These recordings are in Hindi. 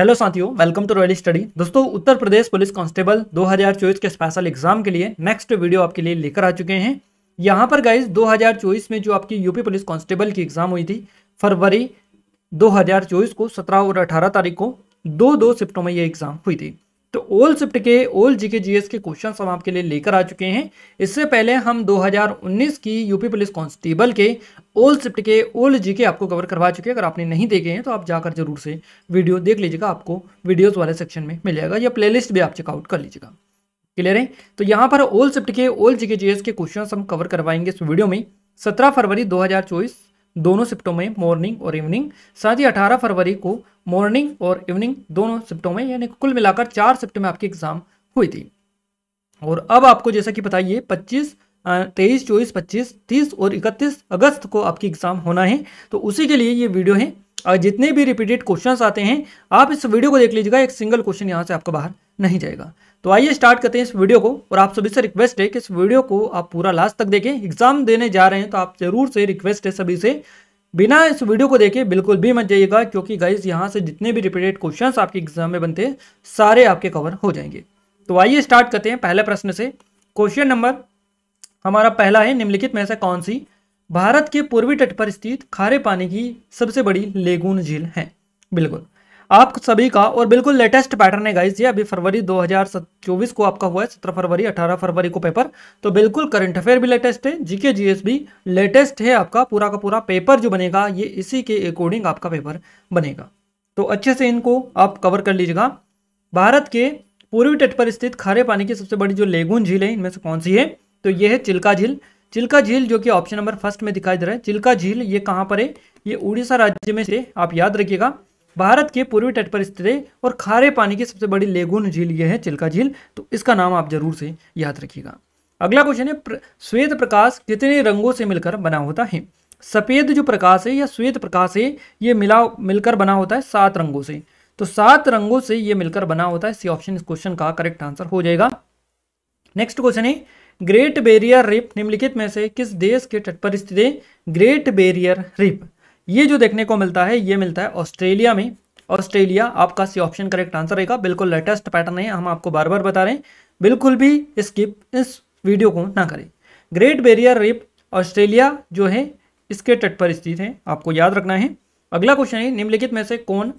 हेलो साथियों वेलकम टू रॉयल स्टडी दोस्तों उत्तर प्रदेश पुलिस कांस्टेबल 2024 के स्पेशल एग्जाम के लिए नेक्स्ट वीडियो आपके लिए लेकर आ चुके हैं यहां पर गाइज 2024 में जो आपकी यूपी पुलिस कांस्टेबल की एग्जाम हुई थी फरवरी 2024 को 17 और 18 तारीख को दो दो शिफ्टों में ये एग्जाम हुई थी तो ओल शिफ्ट के ओल जी के जीएस के क्वेश्चन हम आपके लिए लेकर आ चुके हैं इससे पहले हम 2019 की यूपी पुलिस कांस्टेबल के ओल्ड शिफ्ट के ओल्ड जी के आपको कवर करवा चुके हैं अगर आपने नहीं देखे हैं तो आप जाकर जरूर से वीडियो देख लीजिएगा आपको वीडियोस वाले सेक्शन में मिल जाएगा या प्लेलिस्ट भी आप चेकआउट कर लीजिएगा क्लियर है तो यहाँ पर ओल्ड शिफ्ट के ओल्ड जी के जी के क्वेश्चन हम कवर करवाएंगे इस वीडियो में सत्रह फरवरी दो दोनों शिफ्टों में मॉर्निंग और इवनिंग साथ ही अठारह फरवरी को मॉर्निंग और इवनिंग दोनों शिफ्टों में यानी कुल मिलाकर चार शिफ्ट में आपकी एग्जाम हुई थी और अब आपको जैसा कि बताइए पच्चीस तेईस चौबीस पच्चीस तीस और इकतीस अगस्त को आपकी एग्ज़ाम होना है तो उसी के लिए ये वीडियो है और जितने भी रिपीटेड क्वेश्चंस आते हैं आप इस वीडियो को देख लीजिएगा एक सिंगल क्वेश्चन यहाँ से आपका बाहर नहीं जाएगा तो आइए स्टार्ट करते हैं इस वीडियो को और आप सभी से रिक्वेस्ट है कि इस वीडियो को आप पूरा लास्ट तक देखें एग्जाम देने जा रहे हैं तो आप ज़रूर से रिक्वेस्ट है सभी से बिना इस वीडियो को देखे बिल्कुल भी मत जाइएगा क्योंकि गाइज यहाँ से जितने भी रिपीटेड क्वेश्चन आपके एग्जाम में बनते हैं सारे आपके कवर हो जाएंगे तो आइए स्टार्ट करते हैं पहले प्रश्न से क्वेश्चन नंबर हमारा पहला है निम्नलिखित में से कौन सी भारत के पूर्वी तट पर स्थित खारे पानी की सबसे बड़ी लेगून झील है बिल्कुल आप सभी का और बिल्कुल लेटेस्ट पैटर्न है गाइस ये अभी फरवरी 2024 को आपका हुआ है सत्रह फरवरी अठारह फरवरी को पेपर तो बिल्कुल करंट अफेयर भी लेटेस्ट है जीके जीएस भी लेटेस्ट है आपका पूरा का पूरा पेपर जो बनेगा ये इसी के अकॉर्डिंग आपका पेपर बनेगा तो अच्छे से इनको आप कवर कर लीजिएगा भारत के पूर्वी तट पर स्थित खारे पानी की सबसे बड़ी जो लेगून झील है इनमें से कौन सी है तो ये है चिल्का झील चिल्का झील जो कि ऑप्शन नंबर फर्स्ट में दिखाई दे रहा है चिल्का झील ये कहाँ पर है ये उड़ीसा राज्य में से आप याद रखिएगा भारत के पूर्वी तट पर स्थित है और खारे पानी की सबसे बड़ी लेगुन झील ये है चिल्का झील तो इसका नाम आप जरूर से याद रखिएगा अगला क्वेश्चन है प्र, श्वेत प्रकाश कितने रंगों से मिलकर बना होता है सफ़ेद जो प्रकाश है या श्वेत प्रकाश है ये मिला मिलकर बना होता है सात रंगों से तो सात रंगों से ये मिलकर बना होता है सी ऑप्शन इस क्वेश्चन का करेक्ट आंसर हो जाएगा नेक्स्ट क्वेश्चन है ग्रेट बेरियर रिप निम्नलिखित में से किस देश के तट पर स्थित है ग्रेट बेरियर रिप ये जो देखने को मिलता है ये मिलता है ऑस्ट्रेलिया में ऑस्ट्रेलिया आपका सी ऑप्शन करेक्ट आंसर रहेगा बिल्कुल लेटेस्ट पैटर्न है हम आपको बार बार बता रहे हैं बिल्कुल भी स्किप इस वीडियो को ना करें ग्रेट बेरियर रिप ऑस्ट्रेलिया जो है इसके तट पर स्थित है आपको याद रखना है अगला क्वेश्चन है निम्नलिखित में से कौन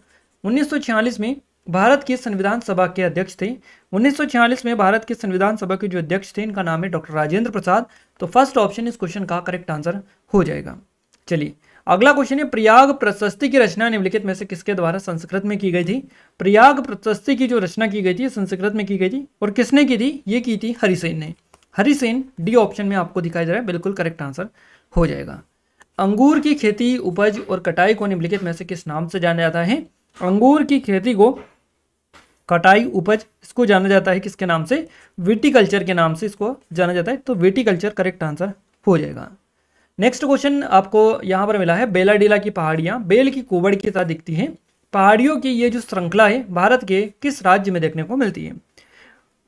1946 में भारत की संविधान सभा के अध्यक्ष थे 1946 में भारत की संविधान सभा के जो अध्यक्ष थे इनका नाम है डॉक्टर राजेंद्र प्रसाद तो फर्स्ट ऑप्शन इस क्वेश्चन का करेक्ट आंसर हो जाएगा चलिए अगला क्वेश्चन है प्रयाग प्रशस्ति की रचना निम्नलिखित में से किसके द्वारा संस्कृत में की गई थी प्रयाग प्रशस्ति की जो रचना की गई थी संस्कृत में की गई थी और किसने की थी ये की थी हरिसेन ने हरिसेन डी ऑप्शन में आपको दिखाई दे रहा है बिल्कुल करेक्ट आंसर हो जाएगा अंगूर की खेती उपज और कटाई को निम्नलिखित में से किस नाम से जाना जाता है अंगूर की खेती को कटाई उपज इसको जाना जाता है किसके नाम से विटिकल्चर के नाम से इसको जाना जाता है तो विटिकल्चर करेक्ट आंसर हो जाएगा नेक्स्ट क्वेश्चन आपको यहाँ पर मिला है बेलाडीला की पहाड़ियाँ बेल की कोबड़ की तरह दिखती हैं पहाड़ियों की ये जो श्रृंखला है भारत के किस राज्य में देखने को मिलती है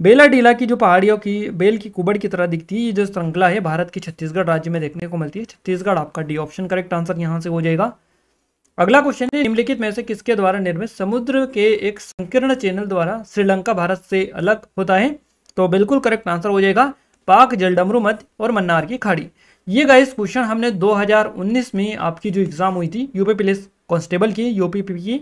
बेलाडीला की जो पहाड़ियों की बेल की कुबड़ की तरह दिखती है ये जो श्रृंखला है भारत के छत्तीसगढ़ राज्य में देखने को मिलती है छत्तीसगढ़ आपका डी ऑप्शन करेक्ट आंसर यहाँ से हो जाएगा अगला क्वेश्चन है निम्नलिखित में से किसके द्वारा निर्मित समुद्र के एक संकीर्ण चैनल द्वारा श्रीलंका भारत से अलग होता है तो बिल्कुल करेक्ट आंसर हो जाएगा पाक जलडमरू मध्य और मन्नार की खाड़ी ये गाइस क्वेश्चन हमने 2019 में आपकी जो एग्जाम हुई थी यूपी पुलिस कांस्टेबल की यूपी की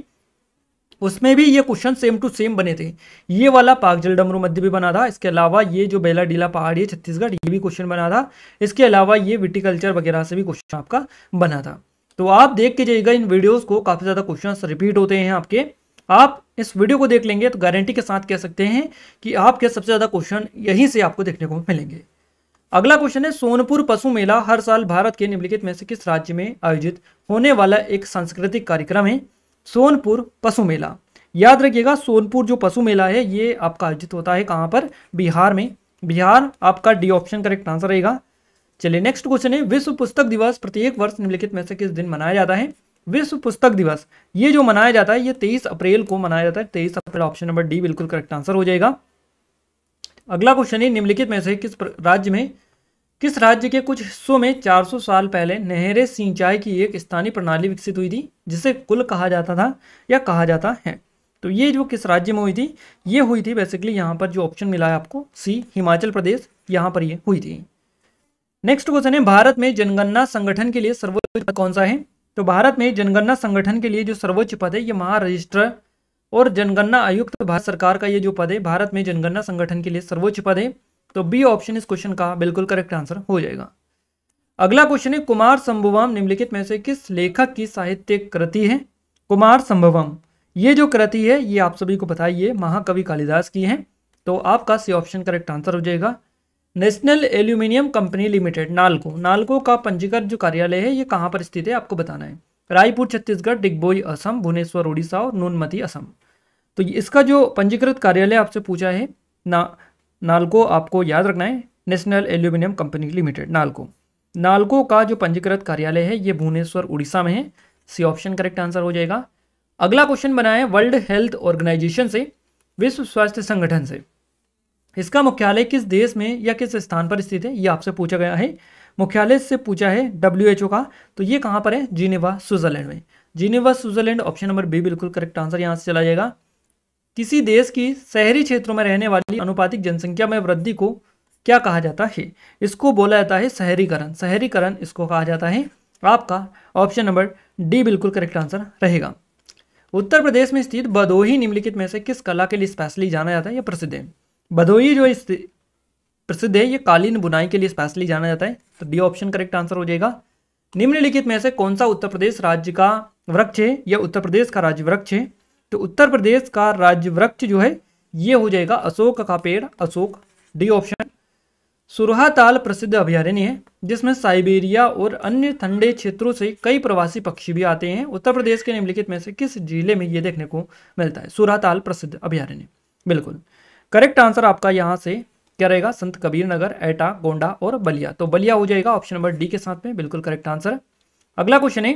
उसमें भी ये क्वेश्चन सेम टू सेम बने थे ये वाला पाक जलडमरू मध्य भी बना था इसके अलावा ये जो बेला डीला पहाड़ी है छत्तीसगढ़ ये भी क्वेश्चन बना था इसके अलावा ये विटीकल्चर वगैरह से भी क्वेश्चन आपका बना था तो आप देख के जाइएगा इन वीडियोस को काफ़ी ज़्यादा क्वेश्चन रिपीट होते हैं आपके आप इस वीडियो को देख लेंगे तो गारंटी के साथ कह सकते हैं कि आपके सबसे ज़्यादा क्वेश्चन यहीं से आपको देखने को मिलेंगे अगला क्वेश्चन है सोनपुर पशु मेला हर साल भारत के निम्नलिखित में से किस राज्य में आयोजित होने वाला एक सांस्कृतिक कार्यक्रम है सोनपुर पशु मेला याद रखिएगा सोनपुर जो पशु मेला है ये आपका आयोजित होता है कहाँ पर बिहार में बिहार आपका डी ऑप्शन करेक्ट आंसर रहेगा चलिए नेक्स्ट क्वेश्चन है विश्व पुस्तक दिवस प्रत्येक वर्ष निम्नलिखित में से किस दिन मनाया जाता है विश्व पुस्तक दिवस ये जो मनाया जाता है ये तेईस अप्रैल को मनाया जाता है तेईस अप्रैल ऑप्शन नंबर डी बिल्कुल करेक्ट आंसर हो जाएगा अगला क्वेश्चन है निम्नलिखित में से किस राज्य में किस राज्य के कुछ हिस्सों में 400 साल पहले नहरें सिंचाई की एक स्थानीय प्रणाली विकसित हुई थी जिसे कुल कहा जाता था या कहा जाता है तो ये जो किस राज्य में हुई थी ये हुई थी बेसिकली यहाँ पर जो ऑप्शन मिला है आपको सी हिमाचल प्रदेश यहाँ पर ये हुई थी नेक्स्ट क्वेश्चन है भारत में जनगणना संगठन के लिए सर्वोच्च पद कौन सा है तो भारत में जनगणना संगठन के लिए जो सर्वोच्च पद है ये महारजिस्टर और जनगणना आयुक्त भारत सरकार का ये जो पद है भारत में जनगणना संगठन के लिए सर्वोच्च पद है तो बी ऑप्शन इस क्वेश्चन का बिल्कुल करेक्ट आंसर हो जाएगा अगला क्वेश्चन है कुमार संभवम निम्नलिखित में से किस लेखक की साहित्य कृति है कुमार संभवम ये जो कृति है ये आप सभी को बताइए महाकवि कालिदास की है तो आपका सी ऑप्शन करेक्ट आंसर हो जाएगा national aluminium company limited NALCO NALCO का पंजीकृत जो कार्यालय है ये कहाँ पर स्थित है आपको बताना है रायपुर छत्तीसगढ़ डिगबोई असम भुवनेश्वर उड़ीसा और नूनमती असम तो इसका जो पंजीकृत कार्यालय आपसे पूछा है ना नालको आपको याद रखना है national aluminium company limited NALCO NALCO का जो पंजीकृत कार्यालय है ये भुवनेश्वर उड़ीसा में है सी ऑप्शन करेक्ट आंसर हो जाएगा अगला क्वेश्चन बना है वर्ल्ड हेल्थ ऑर्गेनाइजेशन से विश्व स्वास्थ्य संगठन से इसका मुख्यालय किस देश में या किस स्थान पर स्थित है ये आपसे पूछा गया है मुख्यालय से पूछा है डब्ल्यू का तो ये कहाँ पर है जीनेवा स्विट्जरलैंड में Geneva Switzerland option number B बिल्कुल करेक्ट आंसर यहाँ से चला जाएगा किसी देश की शहरी क्षेत्रों में रहने वाली अनुपातिक जनसंख्या में वृद्धि को क्या कहा जाता है इसको बोला जाता है शहरीकरण शहरीकरण इसको कहा जाता है आपका ऑप्शन नंबर डी बिल्कुल करेक्ट आंसर रहेगा उत्तर प्रदेश में स्थित बदोही निम्नलिखित में से किस कला के लिए स्पेशली जाना जाता है या प्रसिद्ध है भदोही जो इस प्रसिद्ध है ये कालीन बुनाई के लिए स्पेशली जाना जाता है तो डी ऑप्शन करेक्ट आंसर हो जाएगा निम्नलिखित में से कौन सा उत्तर प्रदेश राज्य का वृक्ष है या उत्तर प्रदेश का राज्य वृक्ष है तो उत्तर प्रदेश का राज्य वृक्ष जो है ये हो जाएगा अशोक का पेड़ अशोक डी ऑप्शन सुरहाताल प्रसिद्ध अभ्यारण्य है जिसमें साइबेरिया और अन्य ठंडे क्षेत्रों से कई प्रवासी पक्षी भी आते हैं उत्तर प्रदेश के निम्नलिखित में से किस जिले में ये देखने को मिलता है सुरहाताल प्रसिद्ध अभ्यारण्य बिल्कुल करेक्ट आंसर आपका यहाँ से क्या रहेगा संत कबीर नगर एटा गोंडा और बलिया तो बलिया हो जाएगा ऑप्शन नंबर डी के साथ में बिल्कुल करेक्ट आंसर अगला क्वेश्चन है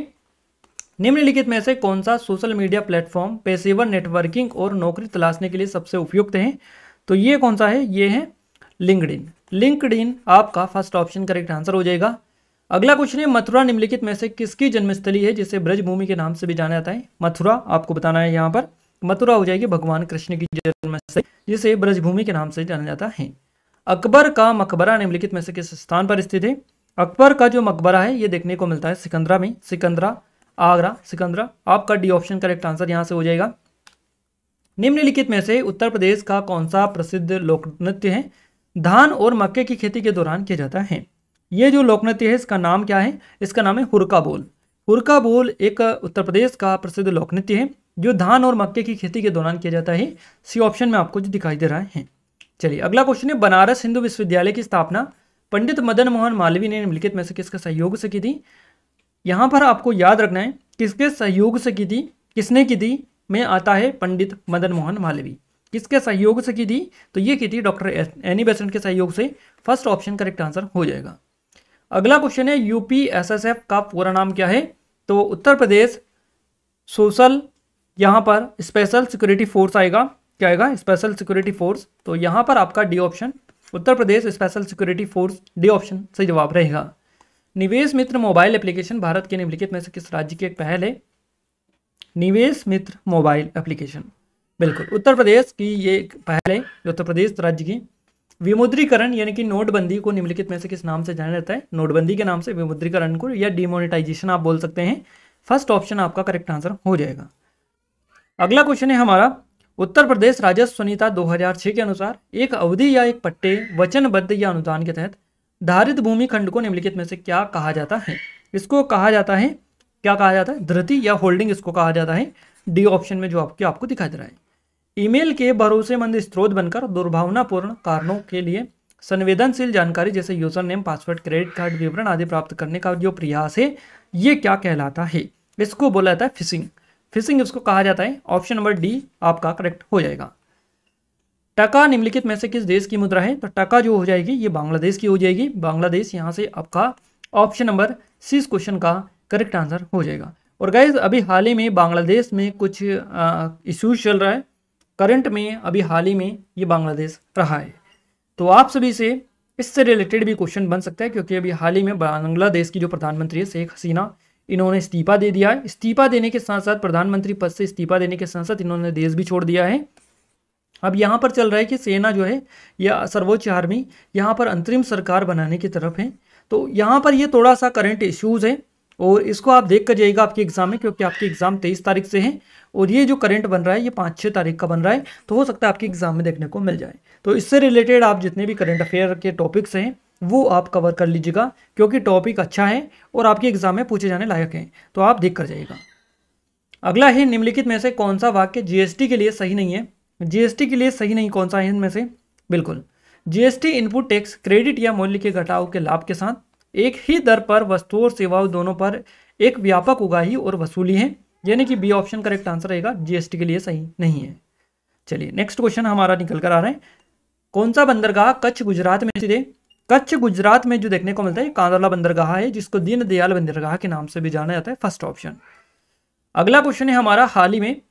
निम्नलिखित में से कौन सा सोशल मीडिया प्लेटफॉर्म पेशेवर नेटवर्किंग और नौकरी तलाशने के लिए सबसे उपयुक्त है तो ये कौन सा है ये है लिंकड इन लिंकड इन आपका फर्स्ट ऑप्शन करेक्ट आंसर हो जाएगा अगला क्वेश्चन है मथुरा निम्नलिखित में से किसकी जन्मस्थली है जिसे ब्रजभूमि के नाम से भी जाना जाता है मथुरा आपको बताना है यहाँ पर मथुरा हो जाएगी भगवान कृष्ण की जन्मस्थली जिसे ब्रजभूमि के नाम से जाना जाता है अकबर का मकबरा निम्नलिखित में से किस स्थान पर स्थित है अकबर का जो मकबरा है ये देखने को मिलता है सिकंदरा में सिकंदरा आगरा सिकंदरा आपका डी ऑप्शन करेक्ट आंसर यहाँ से हो जाएगा निम्नलिखित में से उत्तर प्रदेश का कौन सा प्रसिद्ध लोक नृत्य है धान और मक्के की खेती के दौरान किया जाता है ये जो लोक नृत्य है इसका नाम क्या है इसका नाम है हुरका बोल हुरका बोल एक उत्तर प्रदेश का प्रसिद्ध लोक नृत्य है जो धान और मक्के की खेती के दौरान किया जाता है सी ऑप्शन में आपको जो दिखाई दे रहा है चलिए अगला क्वेश्चन है बनारस हिंदू विश्वविद्यालय की स्थापना पंडित मदन मोहन मालवीय ने निम्नलिखित में से किसके सहयोग से की थी यहाँ पर आपको याद रखना है किसके सहयोग से की थी किसने की थी में आता है पंडित मदन मोहन मालवीय किसके सहयोग से की थी तो ये की थी डॉक्टर एनी बेसेंट के सहयोग से फर्स्ट ऑप्शन करेक्ट आंसर हो जाएगा अगला क्वेश्चन है यूपी एसएसएफ का पूरा नाम क्या है तो उत्तर प्रदेश सोशल यहाँ पर स्पेशल सिक्योरिटी फोर्स आएगा क्या आएगा स्पेशल सिक्योरिटी फोर्स तो यहाँ पर आपका D option Uttar Pradesh special security force D option सही जवाब रहेगा निवेश मित्र मोबाइल एप्लीकेशन भारत के निम्नलिखित में से किस राज्य की एक पहल है निवेश मित्र मोबाइल एप्लीकेशन बिल्कुल उत्तर प्रदेश की ये एक पहल है उत्तर प्रदेश राज्य की विमुद्रीकरण यानी कि नोटबंदी को निम्नलिखित में से किस नाम से जाना जाता है नोटबंदी के नाम से विमुद्रीकरण को या डिमोनिटाइजेशन आप बोल सकते हैं फर्स्ट ऑप्शन आपका करेक्ट आंसर हो जाएगा अगला क्वेश्चन है हमारा उत्तर प्रदेश राजस्व संहिता 2006 के अनुसार एक अवधि या एक पट्टे वचनबद्ध या अनुदान के तहत धारित भूमि खंड को निम्नलिखित में से क्या कहा जाता है इसको कहा जाता है क्या कहा जाता है धृति या होल्डिंग इसको कहा जाता है डी ऑप्शन में जो आपके आपको दिखाई दे रहा है ईमेल के भरोसेमंद स्त्रोत बनकर दुर्भावनापूर्ण कारणों के लिए संवेदनशील जानकारी जैसे user name password credit card विवरण आदि प्राप्त करने का जो प्रयास है ये क्या कहलाता है इसको बोला जाता है फिशिंग फिशिंग उसको कहा जाता है ऑप्शन नंबर डी आपका करेक्ट हो जाएगा टका निम्नलिखित में से किस देश की मुद्रा है तो टका जो हो जाएगी ये बांग्लादेश की हो जाएगी बांग्लादेश यहाँ से आपका ऑप्शन नंबर सी इस क्वेश्चन का करेक्ट आंसर हो जाएगा और गैज अभी हाल ही में बांग्लादेश में कुछ इश्यूज चल रहा है करंट में अभी हाल ही में ये बांग्लादेश रहा है तो आप सभी से इससे रिलेटेड भी क्वेश्चन बन सकता है क्योंकि अभी हाल ही में बांग्लादेश की जो प्रधानमंत्री है शेख हसीना इन्होंने इस्तीफा दे दिया है इस्तीफा देने के साथ साथ प्रधानमंत्री पद से इस्तीफा देने के साथ साथ इन्होंने देश भी छोड़ दिया है अब यहाँ पर चल रहा है कि सेना जो है या सर्वोच्च आर्मी यहाँ पर अंतरिम सरकार बनाने की तरफ है तो यहाँ पर ये थोड़ा सा करंट इश्यूज़ है और इसको आप देख कर जाइएगा आपके एग्ज़ाम में क्योंकि आपके एग्ज़ाम तेईस तारीख से है और ये जो करंट बन रहा है ये पाँच छः तारीख का बन रहा है तो हो सकता है आपके एग्ज़ाम में देखने को मिल जाए तो इससे रिलेटेड आप जितने भी करंट अफेयर के टॉपिक्स हैं वो आप कवर कर लीजिएगा क्योंकि टॉपिक अच्छा है और आपके एग्जाम में पूछे जाने लायक हैं तो आप देख कर जाइएगा अगला है निम्नलिखित में से कौन सा वाक्य जीएसटी के लिए सही नहीं है जीएसटी के लिए सही नहीं कौन सा है इनमें से बिल्कुल जीएसटी इनपुट टैक्स क्रेडिट या मूल्य के घटाव के लाभ के साथ एक ही दर पर वस्तुओं और सेवाओं दोनों पर एक व्यापक उगाही और वसूली है यानी कि बी ऑप्शन करेक्ट आंसर रहेगा जीएसटी के लिए सही नहीं है चलिए नेक्स्ट क्वेश्चन हमारा निकल कर आ रहा है कौन सा बंदरगाह कच्छ गुजरात में स्थित है कच्छ गुजरात में जो देखने को मिलता है कांदला बंदरगाह है जिसको दीनदयाल बंदरगाह के नाम से भी जाना जाता है फर्स्ट ऑप्शन अगला क्वेश्चन है हमारा हाल ही में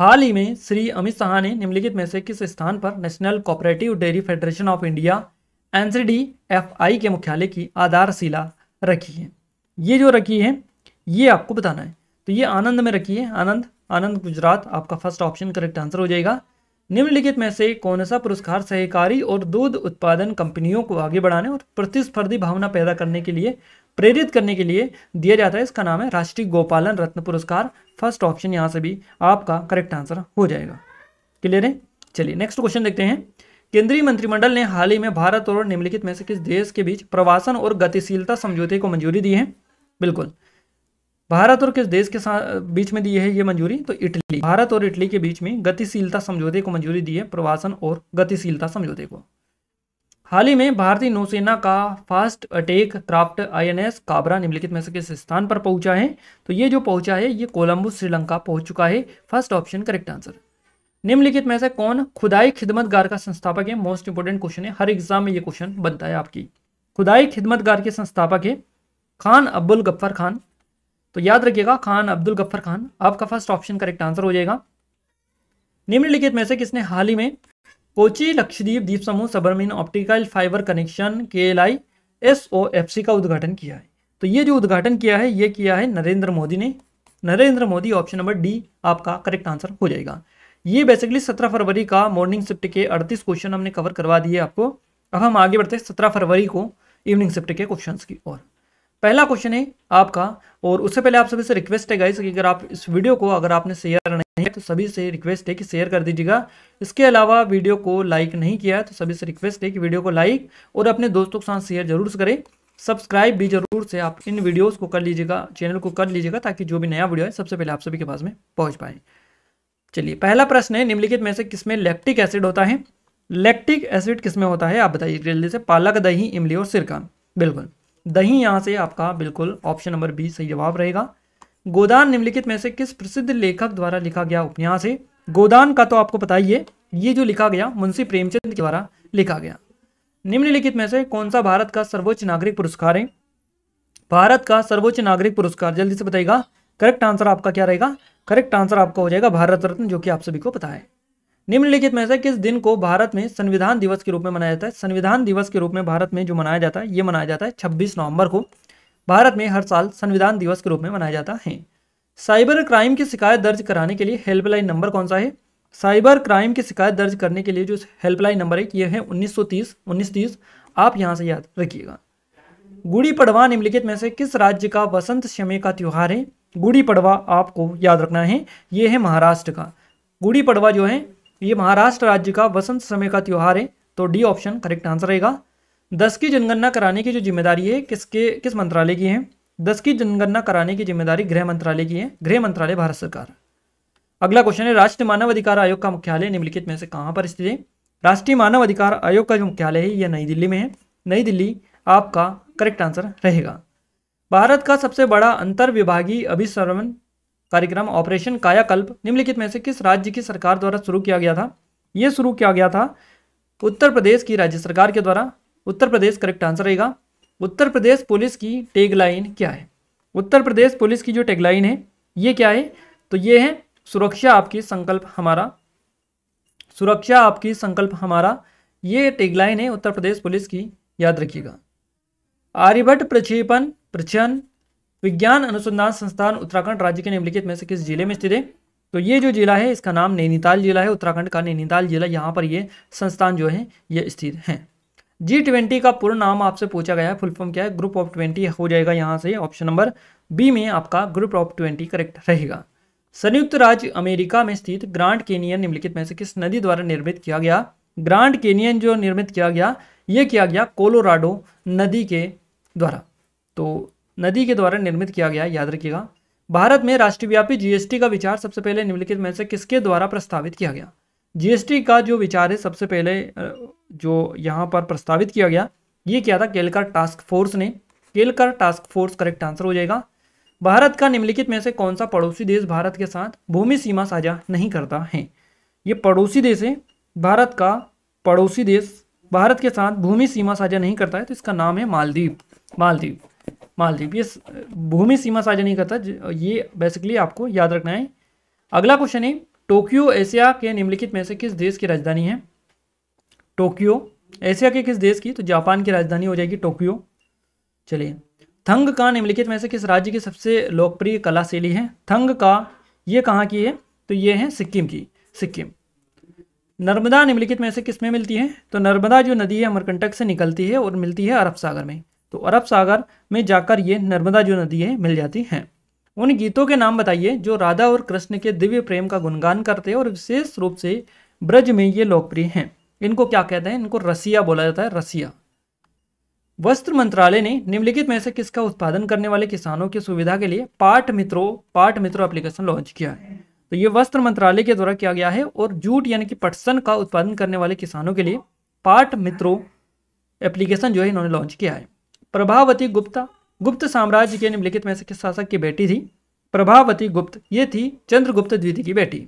हाल ही में श्री अमित शाह ने निम्नलिखित में से किस स्थान पर national cooperative dairy federation of India NCDFI के मुख्यालय की आधारशिला रखी है ये जो रखी है ये आपको बताना है तो ये आनंद में रखी है आनंद आनंद गुजरात आपका फर्स्ट ऑप्शन करेक्ट आंसर हो जाएगा निम्नलिखित में से कौन सा पुरस्कार सहकारी और दूध उत्पादन कंपनियों को आगे बढ़ाने और प्रतिस्पर्धी भावना पैदा करने के लिए प्रेरित करने के लिए दिया जाता है इसका नाम है राष्ट्रीय गोपालन रत्न पुरस्कार फर्स्ट ऑप्शन यहाँ से भी आपका करेक्ट आंसर हो जाएगा क्लियर है चलिए नेक्स्ट क्वेश्चन देखते हैं केंद्रीय मंत्रिमंडल ने हाल ही में भारत और निम्नलिखित में से किस देश के बीच प्रवासन और गतिशीलता समझौते को मंजूरी दी है बिल्कुल भारत और किस देश के बीच में दी है ये मंजूरी तो इटली भारत और इटली के बीच में गतिशीलता समझौते को मंजूरी दी है प्रवासन और गतिशीलता समझौते को हाल ही में भारतीय नौसेना का fast attack craft INS Kabra निम्नलिखित में से किस स्थान पर पहुंचा है तो ये जो पहुंचा है ये कोलंबो श्रीलंका पहुंच चुका है फर्स्ट ऑप्शन करेक्ट आंसर निम्नलिखित में से कौन खुदाई खिदमतगार का संस्थापक है मोस्ट इंपोर्टेंट क्वेश्चन है हर एग्जाम में ये क्वेश्चन बनता है आपकी खुदाई खिदमतगार के संस्थापक है खान अब्दुल गफ्फर खान तो याद रखिएगा खान अब्दुल गफ्फर खान आपका फर्स्ट ऑप्शन करेक्ट आंसर हो जाएगा निम्नलिखित में से किसने हाल ही में कोची लक्षद्वीप द्वीप समूह submarine optical fibre connection K L I S O F C का उद्घाटन किया है तो ये जो उद्घाटन किया है ये किया है नरेंद्र मोदी ने Narendra Modi option number D आपका करेक्ट आंसर हो जाएगा ये बेसिकली सत्रह फरवरी का मॉर्निंग शिफ्ट के अड़तीस क्वेश्चन हमने कवर करवा दिए आपको अब हम आगे बढ़ते हैं सत्रह फरवरी को इवनिंग शिफ्ट के क्वेश्चन की ओर पहला क्वेश्चन है आपका और उससे पहले आप सभी से रिक्वेस्ट है गाइस कि अगर आप इस वीडियो को अगर आपने शेयर नहीं है तो सभी से रिक्वेस्ट है कि शेयर कर दीजिएगा इसके अलावा वीडियो को लाइक नहीं किया है तो सभी से रिक्वेस्ट है कि वीडियो को लाइक और अपने दोस्तों के साथ शेयर जरूर करें सब्सक्राइब भी जरूर से आप इन वीडियोज को कर लीजिएगा चैनल को कर लीजिएगा ताकि जो भी नया वीडियो है सबसे पहले आप सभी के पास में पहुंच पाए चलिए पहला प्रश्न है निम्नलिखित में से किसमें लेप्टिक एसिड होता है लेप्टिक एसिड किसमें होता है आप बताइए जल्दी से पालक दही इमली और सिरका बिल्कुल दही यहाँ से आपका बिल्कुल ऑप्शन नंबर बी सही जवाब रहेगा गोदान निम्नलिखित में से किस प्रसिद्ध लेखक द्वारा लिखा गया उपन्यास है गोदान का तो आपको पता ही है ये जो लिखा गया मुंशी प्रेमचंद के द्वारा लिखा गया निम्नलिखित में से कौन सा भारत का सर्वोच्च नागरिक पुरस्कार है भारत का सर्वोच्च नागरिक पुरस्कार जल्दी से बताइएगा करेक्ट आंसर आपका क्या रहेगा करेक्ट आंसर आपका हो जाएगा भारत रत्न जो कि आप सभी को पता है निम्नलिखित में से किस दिन को भारत में संविधान दिवस के रूप में मनाया जाता है संविधान दिवस के रूप में भारत में जो मनाया जाता है ये मनाया जाता है छब्बीस नवंबर को भारत में हर साल संविधान दिवस के रूप में मनाया जाता है साइबर क्राइम की शिकायत दर्ज कराने के लिए हेल्पलाइन नंबर कौन सा है साइबर क्राइम की शिकायत दर्ज करने के लिए जो हेल्पलाइन नंबर है ये है उन्नीस सौ आप यहाँ से याद रखिएगा गुड़ी पड़वा निम्नलिखित में से किस राज्य का वसंत समय का त्यौहार है गुड़ी पड़वा आपको याद रखना है ये है महाराष्ट्र का गुड़ी पड़वा जो है ये महाराष्ट्र राज्य का वसंत समय का त्यौहार है तो डी ऑप्शन करेक्ट आंसर रहेगा दस की जनगणना कराने की जो जिम्मेदारी है किसके किस मंत्रालय की है दस की जनगणना कराने की जिम्मेदारी गृह मंत्रालय की है गृह मंत्रालय भारत सरकार अगला क्वेश्चन है राष्ट्रीय मानव अधिकार आयोग का मुख्यालय निम्नलिखित में से कहाँ पर स्थित है राष्ट्रीय मानव अधिकार आयोग का जो मुख्यालय है यह नई दिल्ली में है नई दिल्ली आपका करेक्ट आंसर रहेगा भारत का सबसे बड़ा अंतर विभागीय अभिसरण कार्यक्रम ऑपरेशन कायाकल्प निम्नलिखित में से किस राज्य की सरकार द्वारा शुरू किया गया था यह शुरू किया गया था उत्तर प्रदेश की राज्य सरकार के द्वारा उत्तर प्रदेश करेक्ट आंसर रहेगा उत्तर प्रदेश पुलिस की टेगलाइन क्या है उत्तर प्रदेश पुलिस की जो टेगलाइन है ये क्या है तो ये है सुरक्षा आपकी संकल्प हमारा सुरक्षा आपकी संकल्प हमारा ये टेगलाइन है उत्तर प्रदेश पुलिस की याद रखिएगा आर्यभट्ट प्रक्षेपण प्रचन विज्ञान अनुसंधान संस्थान उत्तराखंड राज्य के निम्नलिखित में से किस जिले में स्थित है तो ये जो जिला है इसका नाम नैनीताल जिला है उत्तराखंड का नैनीताल जिला यहाँ पर ये संस्थान जो है ये स्थित है जी ट्वेंटी का पूर्ण नाम आपसे पूछा गया है फुल फॉर्म क्या है ग्रुप ऑफ ट्वेंटी हो जाएगा यहाँ से ऑप्शन नंबर बी में आपका ग्रुप ऑफ ट्वेंटी करेक्ट रहेगा संयुक्त राज्य अमेरिका में स्थित ग्रांड केनियन निम्नलिखित में से किस नदी द्वारा निर्मित किया गया ग्रांड केनियन जो निर्मित किया गया ये किया गया कोलोराडो नदी के द्वारा तो नदी के द्वारा निर्मित किया गया याद रखिएगा भारत में राष्ट्रव्यापी जीएसटी का विचार सबसे पहले निम्नलिखित में से किसके द्वारा प्रस्तावित किया गया जीएसटी का जो विचार है सबसे पहले जो यहाँ पर प्रस्तावित किया गया ये क्या था केलकर टास्क फोर्स ने Kelkar task force correct answer हो जाएगा भारत का निम्नलिखित में से कौन सा पड़ोसी देश भारत के साथ भूमि सीमा साझा नहीं करता है ये पड़ोसी देश है भारत का पड़ोसी देश भारत के साथ भूमि सीमा साझा नहीं करता है तो इसका नाम है मालदीव मालदीव मालदीप ये भूमि सीमा साझा नहीं करता ये बेसिकली आपको याद रखना है अगला क्वेश्चन है टोक्यो एशिया के निम्नलिखित में से किस देश की राजधानी है टोक्यो एशिया के किस देश की तो जापान की राजधानी हो जाएगी टोक्यो चलिए थंग का निम्नलिखित में से किस राज्य की सबसे लोकप्रिय कला शैली है थंग का ये कहाँ की है तो ये है सिक्किम की सिक्किम नर्मदा निम्नलिखित में से किस में मिलती है तो नर्मदा जो नदी है अमरकंटक से निकलती है और मिलती है अरब सागर में तो अरब सागर में जाकर ये नर्मदा जो नदी है मिल जाती हैं उन गीतों के नाम बताइए जो राधा और कृष्ण के दिव्य प्रेम का गुणगान करते हैं और विशेष रूप से ब्रज में ये लोकप्रिय हैं इनको क्या कहते हैं इनको रसिया बोला जाता है रसिया वस्त्र मंत्रालय ने निम्नलिखित में से किसका उत्पादन करने वाले किसानों की सुविधा के लिए पाठ मित्रों पाठ मित्रों एप्लीकेशन लॉन्च किया है तो ये वस्त्र मंत्रालय के द्वारा किया गया है और जूट यानी कि पटसन का उत्पादन करने वाले किसानों के लिए पाठ मित्रों एप्लीकेशन जो है इन्होंने लॉन्च किया है प्रभावती गुप्ता गुप्त साम्राज्य के निम्नलिखित में से किस शासक की बेटी थी प्रभावती गुप्त ये थी चंद्रगुप्त द्वितीय की बेटी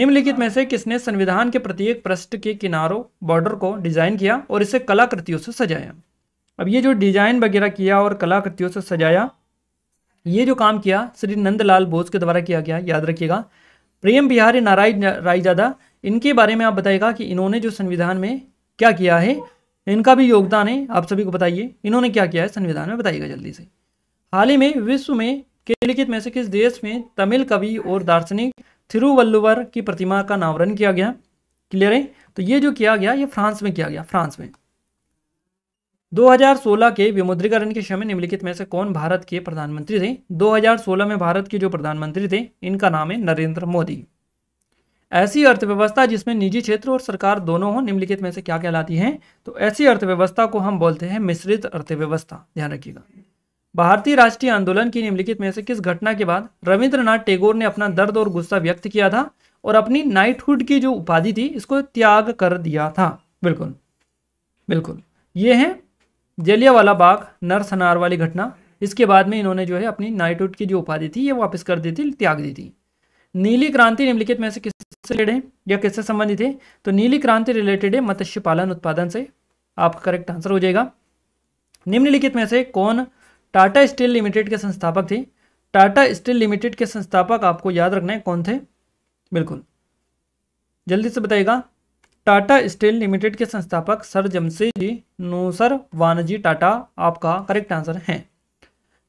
निम्नलिखित में से किसने संविधान के प्रत्येक पृष्ठ के किनारों बॉर्डर को डिजाइन किया और इसे कलाकृतियों से सजाया अब ये जो डिजाइन वगैरह किया और कलाकृतियों से सजाया ये जो काम किया श्री नंदलाल बोस के द्वारा किया गया याद रखिएगा प्रेम बिहारी नारायण रायजादा इनके बारे में आप बताएगा कि इन्होंने जो संविधान में क्या किया है इनका भी योगदान है आप सभी को बताइए इन्होंने क्या किया है संविधान में बताइएगा जल्दी से हाल ही में विश्व में के लिखित में से किस देश में तमिल कवि और दार्शनिक थिरुवल्लुवर की प्रतिमा का नावरण किया गया क्लियर है तो ये जो किया गया ये फ्रांस में किया गया फ्रांस में 2016 के विमुद्रीकरण के समय निम्नलिखित में से कौन भारत के प्रधानमंत्री थे 2016 में भारत के जो प्रधानमंत्री थे इनका नाम है नरेंद्र मोदी ऐसी अर्थव्यवस्था जिसमें निजी क्षेत्र और सरकार दोनों हो निम्नलिखित में से क्या कहलाती है तो ऐसी अर्थव्यवस्था को हम बोलते हैं मिश्रित अर्थव्यवस्था ध्यान रखिएगा भारतीय राष्ट्रीय आंदोलन की निम्नलिखित में से किस घटना के बाद रविंद्रनाथ टैगोर ने अपना दर्द और गुस्सा व्यक्त किया था और अपनी नाइटहुड की जो उपाधि थी इसको त्याग कर दिया था बिल्कुल बिल्कुल ये है जलियावाला बाग नरसनार वाली घटना इसके बाद में इन्होंने जो है अपनी नाइटहुड की जो उपाधि थी ये वापस कर दी थी त्याग दी थी नीली क्रांति निम्नलिखित में से किससे रिलेटेड है या किससे संबंधित है तो नीली क्रांति रिलेटेड है मत्स्य पालन उत्पादन से आपका करेक्ट आंसर हो जाएगा निम्नलिखित में से कौन टाटा स्टील लिमिटेड के संस्थापक थे टाटा स्टील लिमिटेड के संस्थापक आपको याद रखना है कौन थे बिल्कुल जल्दी से बताइएगा टाटा स्टील लिमिटेड के संस्थापक सर जमशेद जी नोसर वानजी टाटा आपका करेक्ट आंसर है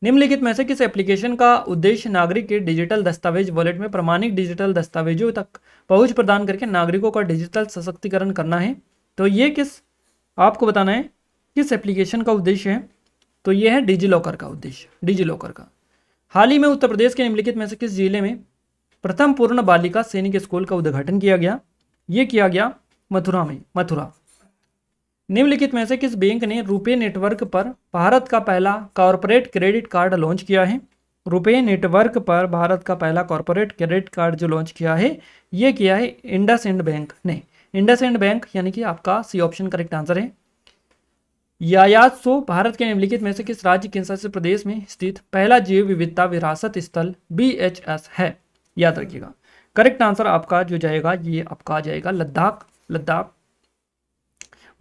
निम्नलिखित में से किस एप्लीकेशन का उद्देश्य नागरिक के डिजिटल दस्तावेज वॉलेट में प्रमाणिक डिजिटल दस्तावेजों तक पहुंच प्रदान करके नागरिकों का डिजिटल सशक्तिकरण करना है तो ये किस आपको बताना है किस एप्लीकेशन का उद्देश्य है तो ये है डिजी लॉकर का उद्देश्य डिजी लॉकर का हाल ही में उत्तर प्रदेश के निम्नलिखित में से किस जिले में प्रथम पूर्ण बालिका सैनिक स्कूल का उद्घाटन किया गया ये किया गया मथुरा में मथुरा निम्नलिखित में से किस बैंक ने रुपे नेटवर्क पर भारत का पहला कॉरपोरेट क्रेडिट कार्ड लॉन्च किया है रुपे नेटवर्क पर भारत का पहला कॉरपोरेट क्रेडिट कार्ड जो लॉन्च किया है ये किया है इंडस इंड बैंक ने इंडस इंड बैंक यानी कि आपका सी ऑप्शन करेक्ट आंसर है यायात सो भारत के निम्नलिखित में से किस राज्य शासित प्रदेश में स्थित पहला जीव विविधता विरासत स्थल बी एच एस है याद रखिएगा करेक्ट आंसर आपका जो जाएगा ये आपका आ जाएगा लद्दाख लद्दाख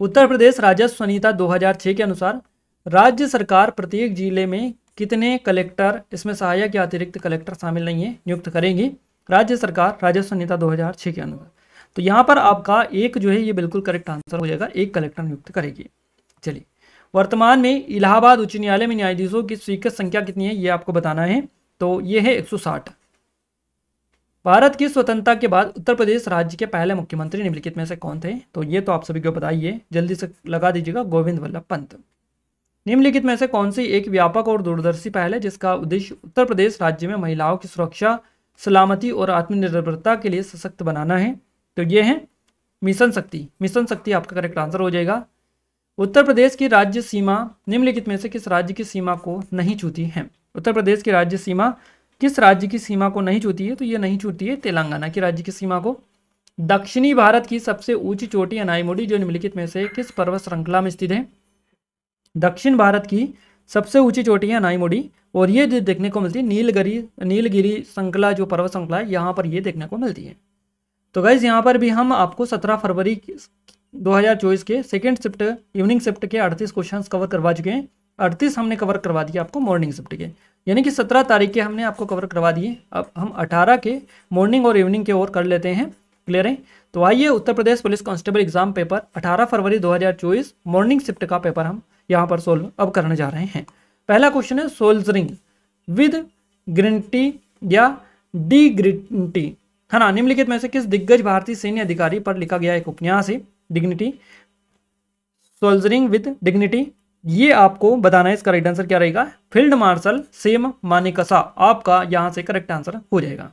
उत्तर प्रदेश राजस्व संहिता 2006 के अनुसार राज्य सरकार प्रत्येक जिले में कितने कलेक्टर इसमें सहायक या अतिरिक्त कलेक्टर शामिल नहीं है नियुक्त करेंगी राज्य सरकार राजस्व संहिता 2006 के अनुसार तो यहाँ पर आपका एक जो है ये बिल्कुल करेक्ट आंसर हो जाएगा एक कलेक्टर नियुक्त करेगी चलिए वर्तमान में इलाहाबाद उच्च न्यायालय में न्यायाधीशों की स्वीकृत संख्या कितनी है ये आपको बताना है तो ये है 160 भारत की स्वतंत्रता के बाद उत्तर प्रदेश राज्य के पहले मुख्यमंत्री निम्नलिखित में से कौन थे तो ये तो आप सभी को बताइए जल्दी से लगा दीजिएगा गोविंद वल्लभ पंत निम्नलिखित में से कौन सी एक व्यापक और दूरदर्शी पहल है जिसका उद्देश्य उत्तर प्रदेश राज्य में महिलाओं की सुरक्षा सलामती और आत्मनिर्भरता के लिए सशक्त बनाना है तो ये है मिशन शक्ति मिशन शक्ति आपका करेक्ट आंसर हो जाएगा उत्तर प्रदेश की राज्य सीमा निम्नलिखित में से किस राज्य की सीमा को नहीं छूती है उत्तर प्रदेश की राज्य सीमा किस राज्य की सीमा को नहीं छूती है तो ये नहीं छूती है तेलंगाना की राज्य की सीमा को दक्षिणी भारत की सबसे ऊंची चोटी अनाईमोडी जो निम्नलिखित में से किस पर्वत श्रृंखला में स्थित है दक्षिण भारत की सबसे ऊंची चोटी है अनाईमोडी और ये जो देखने को मिलती है नीलगिरी नीलगिरी श्रृंखला जो पर्वत श्रृंखला है यहाँ पर ये देखने को मिलती है तो गाइज यहाँ पर भी हम आपको सत्रह फरवरी दो के सेकेंड शिफ्ट इवनिंग शिफ्ट के अड़तीस क्वेश्चन कवर करवा चुके हैं अड़तीस हमने कवर करवा दिया आपको मॉर्निंग शिफ्ट के यानी कि सत्रह तारीख के हमने आपको कवर करवा दिए अब हम अठारह के मॉर्निंग और इवनिंग के ओर कर लेते हैं क्लियर है तो आइए Uttar Pradesh police constable exam paper अठारह फरवरी 2024 मॉर्निंग शिफ्ट का पेपर हम यहाँ पर सोल्व अब करने जा रहे हैं पहला क्वेश्चन है सोल्जरिंग विद ग्रीन टी या डी ग्रीन टी है ना निम्नलिखित में से किस दिग्गज भारतीय सैन्य अधिकारी पर लिखा गया एक उपन्यास है डिग्निटी सोल्जरिंग विद डिग्निटी ये आपको बताना है इसका राइट आंसर क्या रहेगा फील्ड मार्शल सेम मानिकसा आपका यहां से करेक्ट आंसर हो जाएगा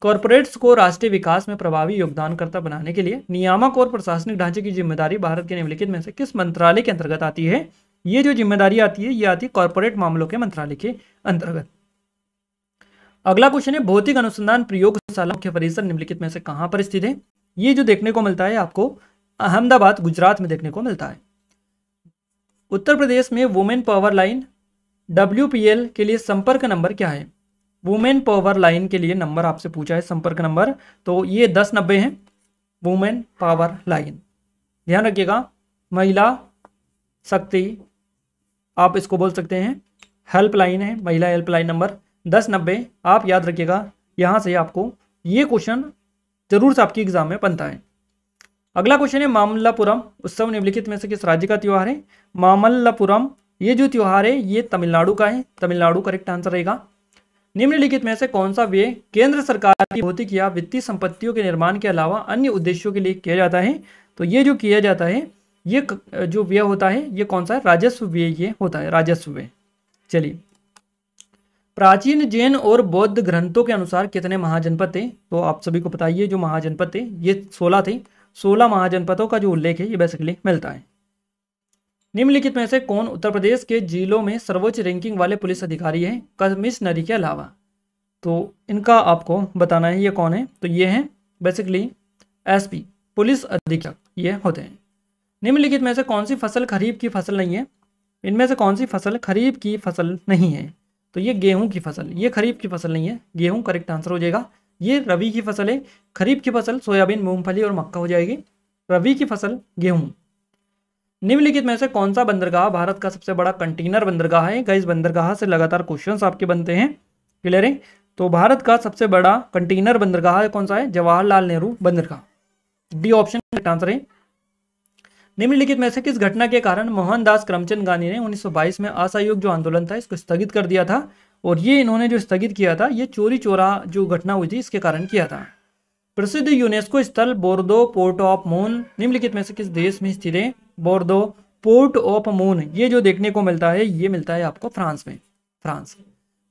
कॉरपोरेट्स को राष्ट्रीय विकास में प्रभावी योगदानकर्ता बनाने के लिए नियामक और प्रशासनिक ढांचे की जिम्मेदारी भारत के निम्नलिखित में से किस मंत्रालय के अंतर्गत आती है ये जो जिम्मेदारी आती है ये आती है कॉरपोरेट मामलों के मंत्रालय के अंतर्गत अगला क्वेश्चन है भौतिक अनुसंधान प्रयोगशाला मुख्य परिसर निम्नलिखित में से कहां पर स्थित है ये जो देखने को मिलता है आपको अहमदाबाद गुजरात में देखने को मिलता है उत्तर प्रदेश में वुमेन पावर लाइन डब्ल्यू के लिए संपर्क नंबर क्या है वुमेन पावर लाइन के लिए नंबर आपसे पूछा है संपर्क नंबर तो ये दस नब्बे हैं वुमेन पावर लाइन ध्यान रखिएगा महिला शक्ति आप इसको बोल सकते हैं हेल्पलाइन है महिला हेल्पलाइन नंबर दस नब्बे आप याद रखिएगा यहाँ से आपको ये क्वेश्चन ज़रूर से आपकी एग्ज़ाम में बनता है अगला क्वेश्चन है मामल्लापुरम उत्सव निम्नलिखित में से किस राज्य का त्यौहार है मामल्लापुरम ये जो त्यौहार है ये तमिलनाडु का है तमिलनाडु करेक्ट आंसर रहेगा निम्नलिखित में से कौन सा व्यय केंद्र सरकार की भौतिक या वित्तीय संपत्तियों के निर्माण के अलावा अन्य उद्देश्यों के लिए किया जाता है तो ये जो किया जाता है ये जो व्यय होता है ये कौन सा है राजस्व व्यय ये होता है राजस्व व्यय चलिए प्राचीन जैन और बौद्ध ग्रंथों के अनुसार कितने महाजनपद थे तो आप सभी को बताइए जो महाजनपद थे ये सोलह थे सोलह महाजनपदों का जो उल्लेख है ये बेसिकली मिलता है निम्नलिखित में से कौन उत्तर प्रदेश के जिलों में सर्वोच्च रैंकिंग वाले पुलिस अधिकारी हैं कमिश्नरी के अलावा तो इनका आपको बताना है ये कौन है तो ये हैं बेसिकली एसपी पुलिस अधीक्षक ये होते हैं निम्नलिखित में से कौन सी फसल खरीफ की फसल नहीं है इनमें से कौन सी फसल खरीफ की फसल नहीं है तो ये गेहूं की फसल ये खरीफ की फसल नहीं है गेहूं करेक्ट आंसर हो जाएगा ये रबी की फसल है खरीफ की फसल सोयाबीन मूंगफली और मक्का हो जाएगी रबी की फसल गेहूं निम्नलिखित में से कौन सा बंदरगाह भारत का सबसे बड़ा कंटेनर बंदरगाह है इस बंदरगाह से लगातार क्वेश्चन आपके बनते हैं क्लियर है तो भारत का सबसे बड़ा कंटेनर बंदरगाह कौन सा है जवाहरलाल नेहरू बंदरगाह डी ऑप्शन आंसर है निम्नलिखित में से किस घटना के कारण मोहनदास करमचंद गांधी ने 1922 में असहयोग जो आंदोलन था इसको स्थगित कर दिया था और ये इन्होंने जो स्थगित किया था ये चोरी चोरा जो घटना हुई थी इसके कारण किया था प्रसिद्ध यूनेस्को स्थल बोर्दो पोर्ट ऑफ मून निम्नलिखित में से किस देश में स्थित है बोर्दो पोर्ट ऑफ मून ये जो देखने को मिलता है ये मिलता है आपको फ्रांस में फ्रांस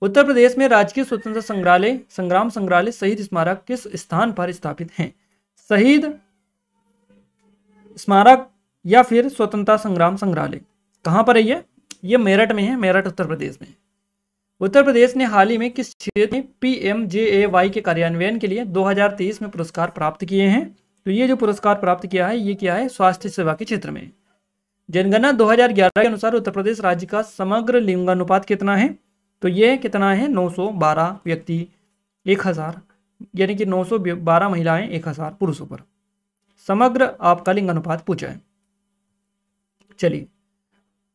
उत्तर प्रदेश में राजकीय स्वतंत्रता संग्रहालय संग्राम संग्रहालय शहीद स्मारक किस स्थान पर स्थापित है शहीद स्मारक या फिर स्वतंत्रता संग्राम संग्रहालय कहां पर है ये ये मेरठ में है मेरठ उत्तर प्रदेश में उत्तर प्रदेश ने हाल ही में किस क्षेत्र में पीएमजेएवाई के कार्यान्वयन के लिए 2023 में पुरस्कार प्राप्त किए हैं तो ये जो पुरस्कार प्राप्त किया है ये क्या है स्वास्थ्य सेवा के क्षेत्र में जनगणना 2011 के अनुसार उत्तर प्रदेश राज्य का समग्र लिंगानुपात कितना है तो ये कितना है 912 व्यक्ति 1000 यानी कि 912 महिलाएं 1000 पुरुषों पर समग्र आपका लिंगानुपात पूछा है चलिए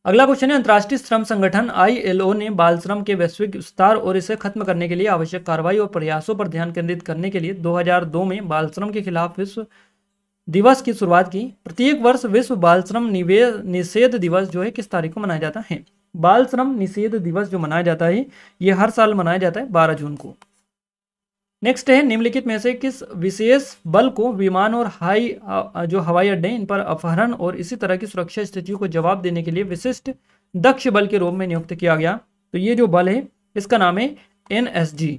अगला क्वेश्चन है अंतर्राष्ट्रीय श्रम संगठन आईएलओ ने बाल श्रम के वैश्विक विस्तार और इसे खत्म करने के लिए आवश्यक कार्रवाई और प्रयासों पर ध्यान केंद्रित करने के लिए 2002 में बाल श्रम के खिलाफ विश्व दिवस की शुरुआत की प्रत्येक वर्ष विश्व बाल श्रम निषेध दिवस जो है किस तारीख को मनाया जाता है बाल श्रम निषेध दिवस जो मनाया जाता है ये हर साल मनाया जाता है बारह जून को नेक्स्ट है निम्नलिखित में से किस विशेष बल को विमान और हाई जो हवाई अड्डे इन पर अपहरण और इसी तरह की सुरक्षा स्थितियों को जवाब देने के लिए विशिष्ट दक्ष बल के रूप में नियुक्त किया गया तो ये जो बल है इसका नाम है N S G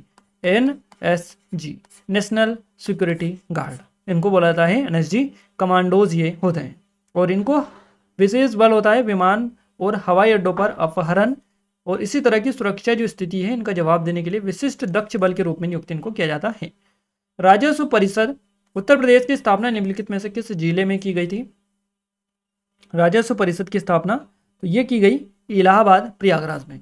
N S G national security guard इनको बोला जाता है एन एस जी कमांडोज ये होते हैं और इनको विशेष बल होता है विमान और हवाई अड्डों पर अपहरण और इसी तरह की सुरक्षा जो स्थिति है इनका जवाब देने के लिए विशिष्ट दक्ष बल के रूप में नियुक्त इनको किया जाता है राजस्व परिषद उत्तर प्रदेश की स्थापना निम्नलिखित में से किस जिले में की गई थी राजस्व परिषद की स्थापना तो ये की गई इलाहाबाद प्रयागराज में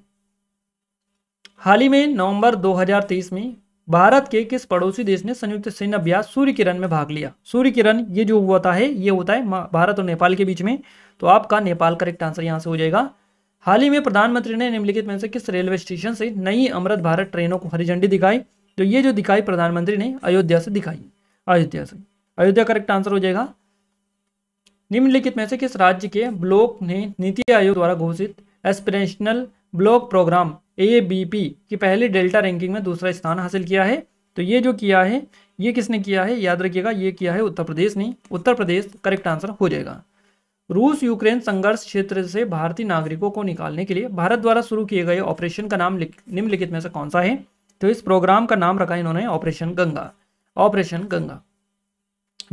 हाल ही में नवंबर 2023 में भारत के किस पड़ोसी देश ने संयुक्त सैन्य अभ्यास सूर्य किरण में भाग लिया सूर्य किरण ये जो होता है ये होता है भारत और नेपाल के बीच में तो आपका नेपाल करेक्ट आंसर यहाँ से हो जाएगा हाल ही में प्रधानमंत्री ने निम्नलिखित में से किस रेलवे स्टेशन से नई अमृत भारत ट्रेनों को हरी झंडी दिखाई तो ये जो दिखाई प्रधानमंत्री ने अयोध्या से दिखाई अयोध्या से अयोध्या करेक्ट आंसर हो जाएगा निम्नलिखित में से किस राज्य के ब्लॉक ने नीति आयोग द्वारा घोषित एस्पिरेशनल ब्लॉक प्रोग्राम ए की पहली डेल्टा रैंकिंग में दूसरा स्थान हासिल किया है तो ये जो किया है ये किसने किया है याद रखिएगा ये किया है उत्तर प्रदेश ने उत्तर प्रदेश करेक्ट आंसर हो जाएगा रूस यूक्रेन संघर्ष क्षेत्र से भारतीय नागरिकों को निकालने के लिए भारत द्वारा शुरू किए गए ऑपरेशन का नाम निम्नलिखित में से कौन सा है तो इस प्रोग्राम का नाम रखा इन्होंने ऑपरेशन गंगा ऑपरेशन गंगा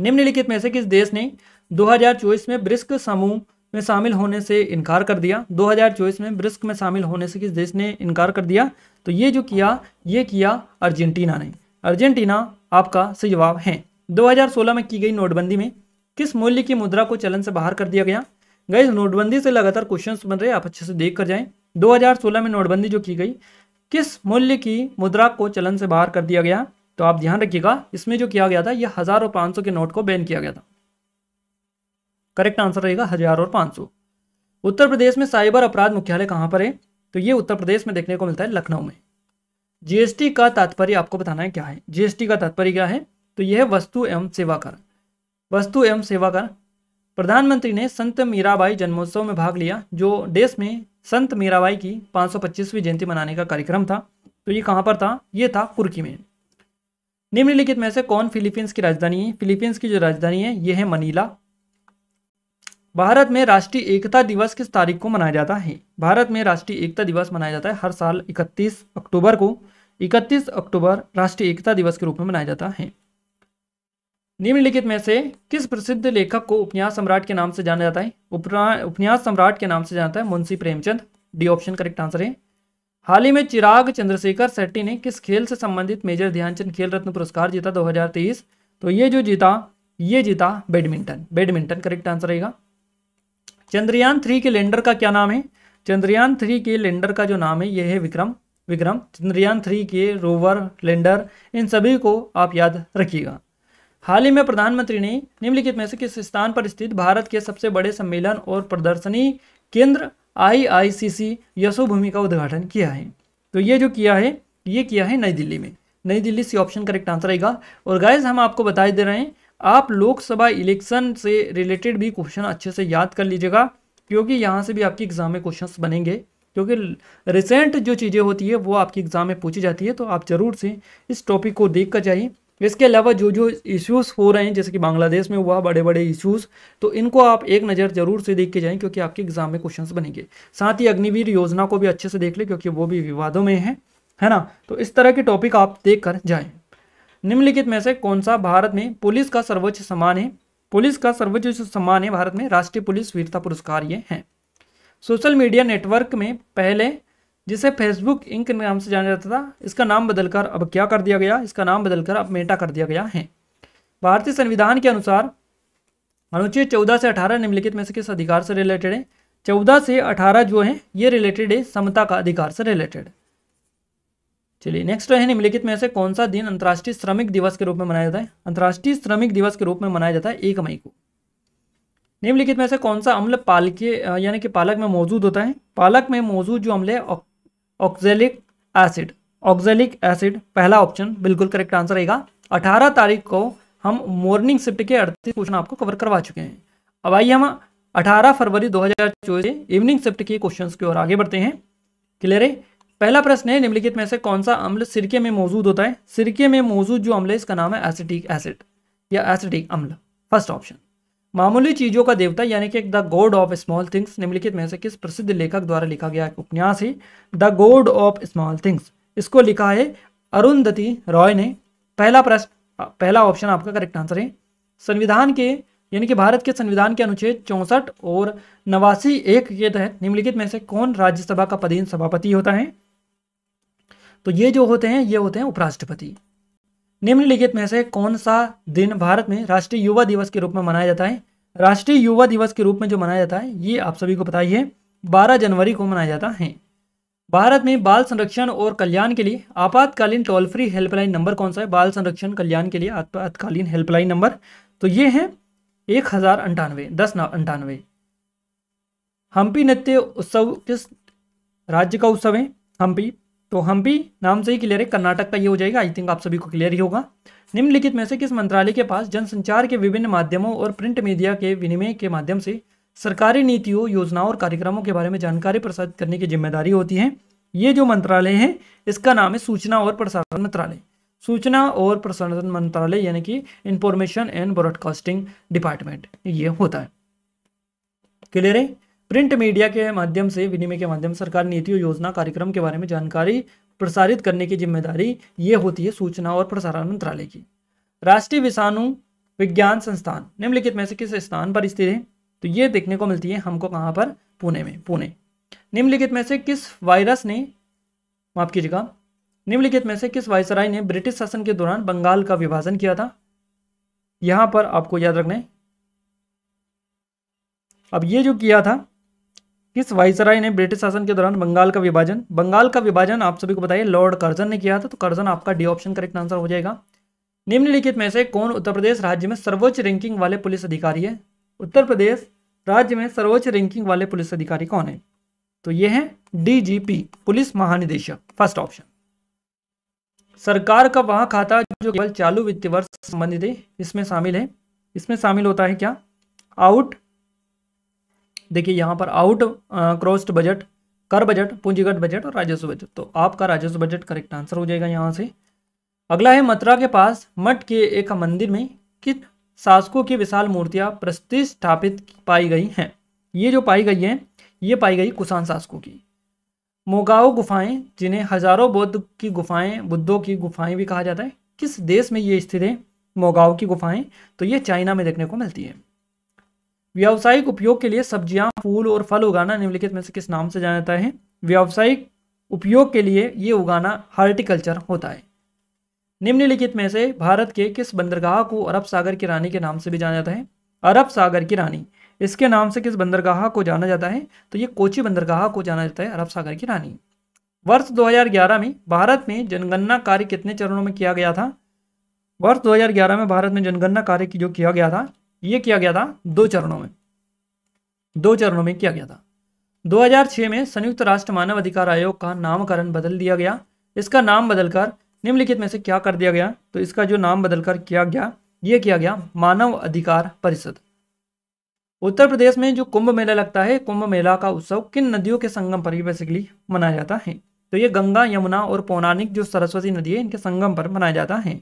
निम्नलिखित में से किस देश ने 2024 में ब्रिस्क समूह में शामिल होने से इनकार कर दिया 2024 में ब्रिस्क में शामिल होने से किस देश ने इनकार कर दिया तो ये जो किया ये किया अर्जेंटीना ने अर्जेंटीना आपका सही जवाब है 2016 में की गई नोटबंदी में किस मूल्य की मुद्रा को चलन से बाहर कर दिया गया गई नोटबंदी से लगातार क्वेश्चन बन रहे आप अच्छे से देख कर जाएं 2016 में नोटबंदी जो की गई किस मूल्य की मुद्रा को चलन से बाहर कर दिया गया तो आप ध्यान रखिएगा इसमें जो किया गया था यह हजार और सौ के नोट को बैन किया गया था करेक्ट आंसर रहेगा हजार और सौ उत्तर प्रदेश में साइबर अपराध मुख्यालय कहां पर है तो ये उत्तर प्रदेश में देखने को मिलता है लखनऊ में जीएसटी का तात्पर्य आपको बताना है क्या है जीएसटी का तात्पर्य क्या है तो यह वस्तु एवं सेवा कर वस्तु एवं सेवा कर प्रधानमंत्री ने संत मीराबाई जन्मोत्सव में भाग लिया जो देश में संत मीराबाई की 525वीं जयंती मनाने का कार्यक्रम था तो ये कहाँ पर था ये था कुर्की में निम्नलिखित में से कौन फिलीपींस की राजधानी है फिलीपींस की जो राजधानी है ये है मनीला भारत में राष्ट्रीय एकता दिवस किस तारीख को मनाया जाता है भारत में राष्ट्रीय एकता दिवस मनाया जाता है हर साल 31 अक्टूबर को 31 अक्टूबर राष्ट्रीय एकता दिवस के रूप में मनाया जाता है निम्नलिखित में से किस प्रसिद्ध लेखक को उपन्यास सम्राट के नाम से जाना जाता है उपन्यास सम्राट के नाम से जाना जाता है Munshi Premchand D option correct answer है हाल ही में चिराग चंद्रशेखर सेट्टी ने किस खेल से संबंधित मेजर ध्यानचंद खेल रत्न पुरस्कार जीता 2023 तो ये जो जीता ये जीता बैडमिंटन बैडमिंटन करेक्ट आंसर रहेगा चंद्रयान थ्री के लैंडर का क्या नाम है चंद्रयान थ्री के लैंडर का जो नाम है यह है विक्रम विक्रम चंद्रयान थ्री के रोवर लैंडर इन सभी को आप याद रखिएगा हाल ही में प्रधानमंत्री ने निम्नलिखित में से किस स्थान पर स्थित भारत के सबसे बड़े सम्मेलन और प्रदर्शनी केंद्र आईआईसीसी यशोभूमि का उद्घाटन किया है तो ये जो किया है ये किया है नई दिल्ली में नई दिल्ली से ऑप्शन करेक्ट आंसर आएगा और गाइज हम आपको बताए दे रहे हैं आप लोकसभा इलेक्शन से रिलेटेड भी क्वेश्चन अच्छे से याद कर लीजिएगा क्योंकि यहाँ से भी आपके एग्जाम में क्वेश्चन बनेंगे क्योंकि रिसेंट जो चीज़ें होती है वो आपकी एग्ज़ाम में पूछी जाती है तो आप ज़रूर से इस टॉपिक को देख कर जाइए इसके अलावा जो जो इश्यूज़ हो रहे हैं जैसे कि बांग्लादेश में हुआ बड़े बड़े इश्यूज़ तो इनको आप एक नज़र जरूर से देख के जाएं क्योंकि आपके एग्जाम में क्वेश्चंस बनेंगे साथ ही अग्निवीर योजना को भी अच्छे से देख लें क्योंकि वो भी विवादों में है है ना तो इस तरह के टॉपिक आप देख कर जाए निम्नलिखित में से कौन सा भारत में पुलिस का सर्वोच्च सम्मान है पुलिस का सर्वोच्च सम्मान है भारत में राष्ट्रीय पुलिस वीरता पुरस्कार ये हैं सोशल मीडिया नेटवर्क में पहले जिसे फेसबुक इंक नाम से जाना जाता था इसका नाम बदलकर अब क्या कर दिया गया इसका नाम बदलकर अब मेटा कर दिया गया है भारतीय संविधान के अनुसार अनुच्छेद चौदह से अठारह निम्नलिखित में से किस अधिकार से रिलेटेड है चौदह से अठारह जो है ये रिलेटेड है समता का अधिकार से रिलेटेड चलिए नेक्स्ट है निम्नलिखित में से कौन सा दिन अंतर्राष्ट्रीय श्रमिक दिवस के रूप में मनाया जाता है अंतर्राष्ट्रीय श्रमिक दिवस के रूप में मनाया जाता है एक मई को निम्नलिखित में से कौन सा अम्ल पालक यानी कि पालक में मौजूद होता है पालक में मौजूद जो अम्ल है ऑक्जेलिक एसिड ऑक्जेलिक एसिड पहला ऑप्शन बिल्कुल करेक्ट आंसर रहेगा 18 तारीख को हम मॉर्निंग शिफ्ट के अड़तीस क्वेश्चन आपको कवर करवा चुके हैं अब आइए हम 18 फरवरी हजार से इवनिंग शिफ्ट के क्वेश्चन की ओर आगे बढ़ते हैं क्लियर है पहला प्रश्न है निम्नलिखित में से कौन सा अम्ल सिरके में मौजूद होता है सिरके में मौजूद जो अम्ल है इसका नाम है एसिटिक एसिड या एसिडिक अम्ल फर्स्ट ऑप्शन मामूली चीज़ों का देवता यानी कि the god of small things निम्नलिखित में से किस प्रसिद्ध लेखक द्वारा लिखा गया उपन्यास है the god of small things इसको लिखा है अरुंधति रॉय ने पहला प्रश्न पहला ऑप्शन आपका करेक्ट आंसर है संविधान के यानी कि भारत के संविधान के अनुच्छेद चौंसठ और नवासी एक के तहत निम्नलिखित में से कौन राज्यसभा का पदीन सभापति होता है तो ये जो होते हैं ये होते हैं उपराष्ट्रपति निम्नलिखित में से कौन सा दिन भारत में राष्ट्रीय युवा दिवस के रूप में मनाया जाता है राष्ट्रीय युवा दिवस के रूप में जो मनाया जाता है ये आप सभी को पता ही है बारह जनवरी को मनाया जाता है भारत में बाल संरक्षण और कल्याण के लिए आपातकालीन टोल फ्री हेल्पलाइन नंबर कौन सा है बाल संरक्षण कल्याण के लिए आपातकालीन हेल्पलाइन नंबर तो ये है एक हजार अंठानवे दस अंठानवे हम्पी नृत्य उत्सव किस राज्य का उत्सव है हम्पी तो हम्पी नाम से ही क्लियर है कर्नाटक का ये हो जाएगा आई थिंक आप सभी को क्लियर ही होगा निम्नलिखित में से किस मंत्रालय के पास जनसंचार के विभिन्न माध्यमों और प्रिंट मीडिया के विनिमय के माध्यम से सरकारी नीतियों योजनाओं और कार्यक्रमों के बारे में जानकारी प्रसारित करने की जिम्मेदारी होती है ये जो मंत्रालय है इसका नाम है सूचना और प्रसारण मंत्रालय सूचना और प्रसारण मंत्रालय यानी कि इंफॉर्मेशन एंड ब्रॉडकास्टिंग डिपार्टमेंट ये होता है क्लियर है प्रिंट मीडिया के माध्यम से विनिमय के माध्यम सरकार नीतियों योजना कार्यक्रम के बारे में जानकारी प्रसारित करने की जिम्मेदारी ये होती है सूचना और प्रसारण मंत्रालय की राष्ट्रीय विषाणु विज्ञान संस्थान निम्नलिखित में से किस स्थान पर स्थित है तो ये देखने को मिलती है हमको कहाँ पर पुणे में पुणे निम्नलिखित में से किस वायरस ने माफ कीजिएगा निम्नलिखित में से किस वायसराय ने ब्रिटिश शासन के दौरान बंगाल का विभाजन किया था यहां पर आपको याद रखना है अब ये जो किया था किस वाइसराय ने ब्रिटिश शासन के दौरान बंगाल का विभाजन बंगाल का विभाजन आप सभी को बताइए लॉर्ड कर्जन ने किया था तो कर्जन आपका डी ऑप्शन करेक्ट आंसर हो जाएगा निम्नलिखित में से कौन उत्तर प्रदेश राज्य में सर्वोच्च रैंकिंग वाले पुलिस अधिकारी है उत्तर प्रदेश राज्य में सर्वोच्च रैंकिंग वाले पुलिस अधिकारी कौन है तो यह है डीजीपी पुलिस महानिदेशक फर्स्ट ऑप्शन सरकार का वह खाता जो केवल चालू वित्तीय वर्ष संबंधित है इसमें शामिल है इसमें शामिल होता है क्या आउट देखिए यहाँ पर आउट क्रॉस्ड बजट कर बजट पूंजीगत बजट और राजस्व बजट तो आपका राजस्व बजट करेक्ट आंसर हो जाएगा यहाँ से अगला है मथुरा के पास मठ के एक मंदिर में कि शासकों की विशाल मूर्तियाँ प्रतिष्ठापित पाई गई हैं ये जो पाई गई हैं ये पाई गई कुसान शासकों की मोगाओ गुफाएं जिन्हें हजारों बौद्ध की गुफाएं बुद्धों की गुफाएं भी कहा जाता है किस देश में ये स्थित है मोगाओ की गुफाएं तो ये चाइना में देखने को मिलती है व्यावसायिक उपयोग के लिए सब्जियां फूल और फल उगाना निम्नलिखित में से किस नाम से जाना जाता है व्यावसायिक उपयोग के लिए ये उगाना हार्टिकल्चर होता है निम्नलिखित में से भारत के किस बंदरगाह को अरब सागर की रानी के नाम से भी जाना जाता है अरब सागर की रानी इसके नाम से किस बंदरगाह को जाना जाता है तो ये कोची बंदरगाह को जाना जाता है अरब सागर की रानी वर्ष 2011 में भारत में जनगणना कार्य कितने चरणों में किया गया था वर्ष 2011 में भारत में जनगणना कार्य जो किया गया था ये किया गया था दो चरणों में दो चरणों में किया गया था 2006 में संयुक्त राष्ट्र मानव अधिकार आयोग का नामकरण बदल दिया गया इसका नाम बदलकर निम्नलिखित में से क्या कर दिया गया तो इसका जो नाम बदलकर किया गया ये किया गया मानव अधिकार परिषद उत्तर प्रदेश में जो कुंभ मेला लगता है कुंभ मेला का उत्सव किन नदियों के संगम पर बेसिकली मनाया जाता है तो ये गंगा यमुना और पौराणिक जो सरस्वती नदी है इनके संगम पर मनाया जाता है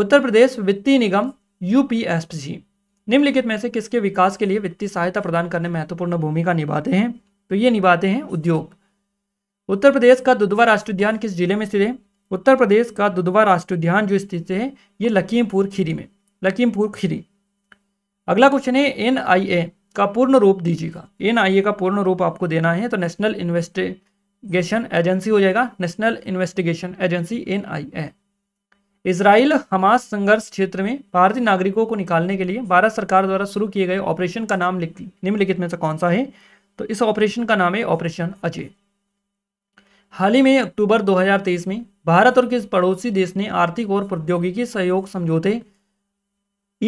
उत्तर प्रदेश वित्तीय निगम यूपीएसपी निम्नलिखित में से किसके विकास के लिए वित्तीय सहायता प्रदान करने महत्वपूर्ण भूमिका निभाते हैं तो ये निभाते हैं उद्योग उत्तर प्रदेश का दुधवा राष्ट्रीय उद्यान किस जिले में स्थित है उत्तर प्रदेश का दुधवा राष्ट्रीय उद्यान जो स्थित है ये लखीमपुर खीरी में लखीमपुर खीरी अगला क्वेश्चन है एन का पूर्ण रूप दीजिएगा एन का पूर्ण रूप आपको देना है तो नेशनल इन्वेस्टिगेशन एजेंसी हो जाएगा national investigation agency N Israel Hamas संघर्ष क्षेत्र में भारतीय नागरिकों को निकालने के लिए भारत सरकार द्वारा शुरू किए गए ऑपरेशन का नाम निम्नलिखित में से कौन सा है तो इस ऑपरेशन का नाम है ऑपरेशन अजय हाल ही में अक्टूबर 2023 में भारत और किस पड़ोसी देश ने आर्थिक और प्रौद्योगिकी सहयोग समझौते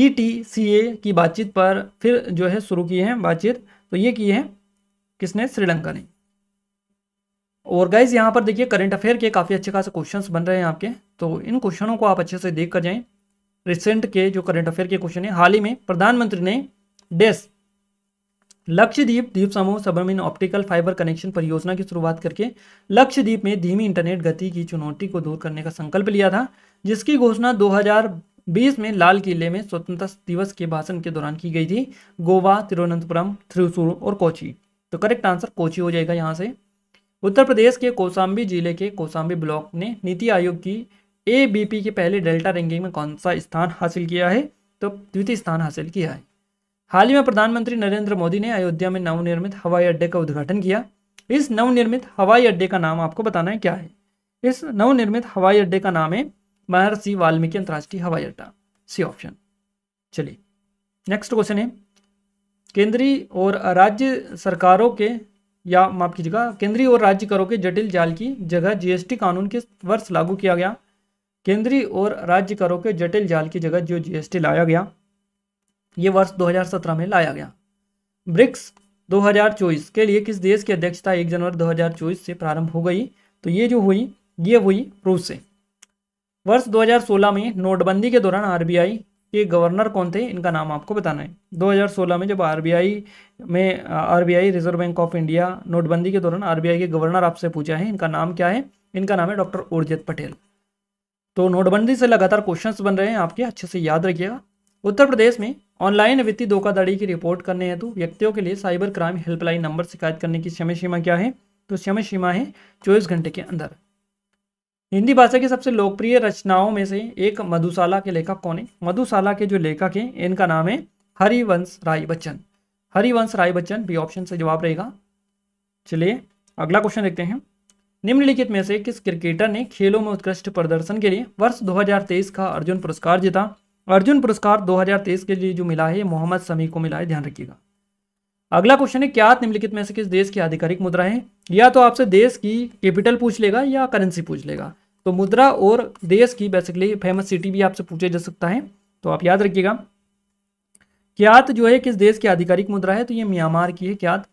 ई e की बातचीत पर फिर जो है शुरू की है बातचीत तो ये की है किसने श्रीलंका ने और गाइज यहाँ पर देखिए करंट अफेयर के काफ़ी अच्छे खासे क्वेश्चंस बन रहे हैं आपके तो इन क्वेश्चनों को आप अच्छे से देख कर जाएँ रिसेंट के जो करंट अफेयर के क्वेश्चन है हाल ही में प्रधानमंत्री ने डेस लक्षद्वीप द्वीप समूह सबरमिन ऑप्टिकल फाइबर कनेक्शन परियोजना की शुरुआत करके लक्षद्वीप में धीमी इंटरनेट गति की चुनौती को दूर करने का संकल्प लिया था जिसकी घोषणा बीस में लाल किले में स्वतंत्रता दिवस के भाषण के दौरान की गई थी गोवा तिरुवनंतपुरम थ्रिसूर और कोची तो करेक्ट आंसर कोची हो जाएगा यहाँ से उत्तर प्रदेश के कौसाम्बी जिले के कौसाम्बी ब्लॉक ने नीति आयोग की पी के पहले डेल्टा रैंकिंग में कौन सा स्थान हासिल किया है तो द्वितीय स्थान हासिल किया है हाल ही में प्रधानमंत्री नरेंद्र मोदी ने अयोध्या में नवनिर्मित हवाई अड्डे का उद्घाटन किया इस नवनिर्मित हवाई अड्डे का नाम आपको बताना है क्या है इस नवनिर्मित हवाई अड्डे का नाम है महर्षि वाल्मीकि अंतर्राष्ट्रीय हवाई अड्डा सी ऑप्शन चलिए नेक्स्ट क्वेश्चन है केंद्रीय और राज्य सरकारों के या माफ कीजिएगा केंद्रीय और राज्य करों के जटिल जाल की जगह जीएसटी कानून किस वर्ष लागू किया गया केंद्रीय और राज्य करों के जटिल जाल की जगह जो जीएसटी लाया गया ये वर्ष 2017 में लाया गया ब्रिक्स 2024 के लिए किस देश की अध्यक्षता 1 जनवरी 2024 से प्रारंभ हो गई तो ये जो हुई ये हुई रूस से वर्ष 2016 में नोटबंदी के दौरान आरबीआई ये गवर्नर कौन थे इनका नाम आपको बताना है 2016 में जब आरबीआई में RBI reserve bank of India नोटबंदी के दौरान आरबीआई के गवर्नर आपसे पूछा है इनका नाम क्या है इनका नाम है डॉक्टर उर्जित पटेल तो नोटबंदी से लगातार क्वेश्चंस बन रहे हैं आपके अच्छे से याद रखिएगा उत्तर प्रदेश में ऑनलाइन वित्तीय धोखाधड़ी की रिपोर्ट करने हेतु व्यक्तियों के लिए साइबर क्राइम हेल्पलाइन नंबर शिकायत करने की समय सीमा क्या है तो समय सीमा है चौबीस घंटे के अंदर हिंदी भाषा की सबसे लोकप्रिय रचनाओं में से एक मधुशाला के लेखक कौन है मधुशाला के जो लेखक हैं इनका नाम है हरिवंश राय बच्चन हरिवंश राय बच्चन बी ऑप्शन से जवाब रहेगा चलिए अगला क्वेश्चन देखते हैं निम्नलिखित में से किस क्रिकेटर ने खेलों में उत्कृष्ट प्रदर्शन के लिए वर्ष 2023 का अर्जुन पुरस्कार जीता अर्जुन पुरस्कार 2023 के लिए जो मिला है मोहम्मद समी को मिला है ध्यान रखिएगा अगला क्वेश्चन है क्या निम्नलिखित में से किस देश की आधिकारिक मुद्रा है या तो आपसे देश की कैपिटल पूछ लेगा या करेंसी पूछ लेगा तो मुद्रा और देश की बेसिकली फेमस सिटी भी आपसे पूछा जा सकता है तो आप याद रखिएगा क्यात जो है किस देश की आधिकारिक मुद्रा है तो ये म्यांमार की है क्यात